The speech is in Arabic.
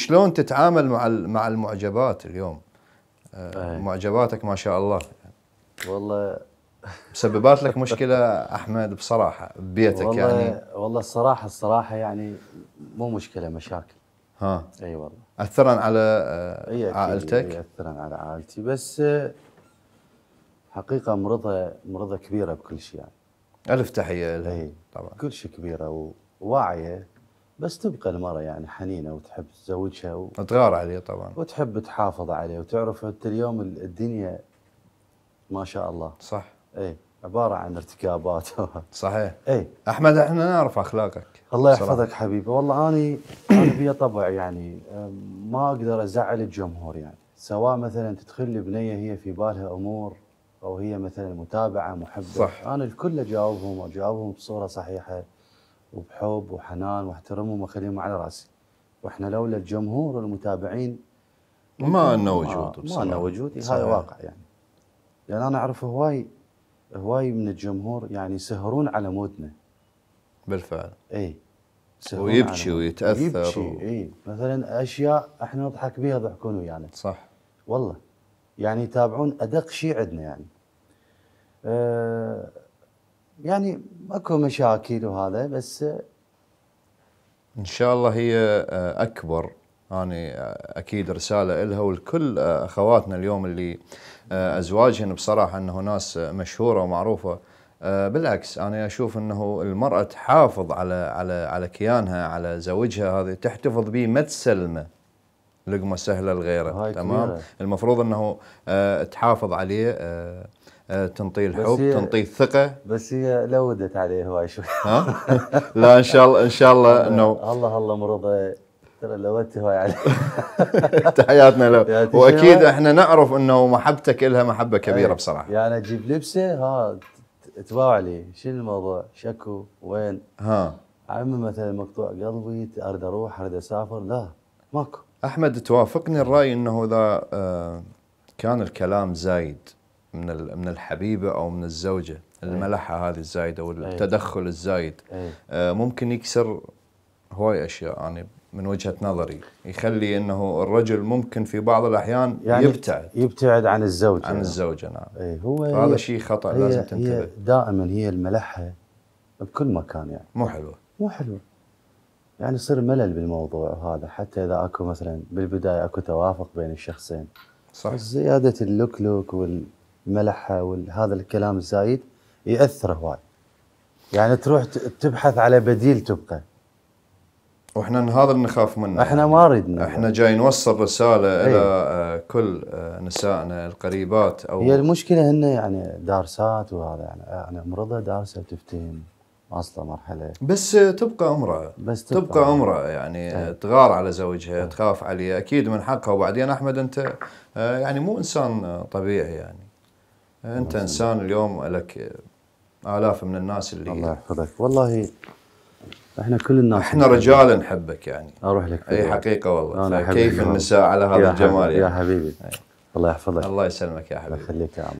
شلون تتعامل مع مع المعجبات اليوم؟ آه إيه. معجباتك ما شاء الله والله مسببات لك مشكله احمد بصراحه ببيتك والله يعني والله الصراحه الصراحه يعني مو مشكله مشاكل ها اي والله اثرا على آه عائلتك؟ اثرا على عائلتي بس حقيقه مرضى مرضى كبيره بكل شيء يعني الف تحيه لها طبعا كل شيء كبيره وواعيه بس تبقى المرأة يعني حنينة وتحب تزوجها و... وتغار عليه طبعا وتحب تحافظ عليه وتعرف أنت اليوم الدنيا ما شاء الله صح اي عبارة عن ارتكابات صحيح اي أحمد احنا نعرف أخلاقك الله يحفظك حبيبي والله أنا أنا بي طبع يعني ما أقدر أزعل الجمهور يعني سواء مثلا تدخل لي بنية هي في بالها أمور أو هي مثلا متابعة محبة صح أنا الكل أجاوبهم واجاوبهم بصورة صحيحة وبحب وحنان واحترمهم واخليهم على راسي واحنا لولا الجمهور والمتابعين ما لنا وجود آه، ما لنا وجود هذا واقع يعني لان انا اعرف هواي هواي من الجمهور يعني يسهرون على موتنا بالفعل اي ويبكي ويتاثر يبكي و... اي مثلا اشياء احنا نضحك بها يضحكون ويانا يعني. صح والله يعني يتابعون ادق شيء عندنا يعني أه يعني ماكو مشاكل وهذا بس ان شاء الله هي آه، اكبر اني آه، اكيد رساله لها ولكل آه، اخواتنا اليوم اللي ازواجهن بصراحه انه ناس مشهوره ومعروفه بالعكس انا اشوف انه المراه تحافظ على على على كيانها على زوجها هذه تحتفظ به ما تسلمه لقمه سهله لغيره تمام كبيرة. المفروض انه آه تحافظ عليه آه تنطيه آه، الحب تنطيه الثقه بس هي لودت عليه هواي شوي ها؟ لا ان شاء الله ان شاء الله انه الله الله مرضى ترى لودت هواي عليه تحياتنا له واكيد احنا نعرف انه محبتك لها محبه كبيره إيه، بصراحه يعني اجيب لبسه ها تباع لي شنو الموضوع شكو وين ها عمي مثلا مقطوع قلبي اريد اروح اريد اسافر لا ماكو احمد توافقني الراي انه اذا آه، كان الكلام زايد من من الحبيبه او من الزوجه إيه. الملحه هذه الزايده والتدخل إيه. الزايد إيه. آه، ممكن يكسر هواي اشياء يعني من وجهه نظري يخلي انه الرجل ممكن في بعض الاحيان يعني يبتعد يبتعد عن الزوجه عن الزوجه نعم هو هذا شيء خطا هي لازم تنتبه هي دائما هي الملحه بكل مكان يعني مو حلوه مو حلوه يعني يصير ملل بالموضوع وهذا حتى اذا اكو مثلا بالبدايه اكو توافق بين الشخصين صح زياده اللوكلوك والملحه وهذا الكلام الزايد ياثر هواي يعني تروح تبحث على بديل تبقى واحنا هذا اللي نخاف منه احنا ما نريد احنا جاي نوصل رساله أيه. الى آه، كل آه، نسائنا القريبات او هي المشكله هن يعني دارسات وهذا يعني انا يعني مرضى دارسه تفتهم واصله مرحله بس تبقى امراه بس تبقى, تبقى امراه يعني أه. تغار على زوجها أه. تخاف عليه اكيد من حقها وبعدين احمد انت آه، يعني مو انسان طبيعي يعني انت انسان اليوم لك الاف من الناس اللي الله يحفظك والله احنا كل الناس احنا رجال نحبك يعني اروح لك اي حقيقه والله كيف النساء على هذا الجمال يا حبيبي, يا يعني. حبيبي. إيه. الله يحفظك الله يسلمك يا حبيبي الله يخليك يا عم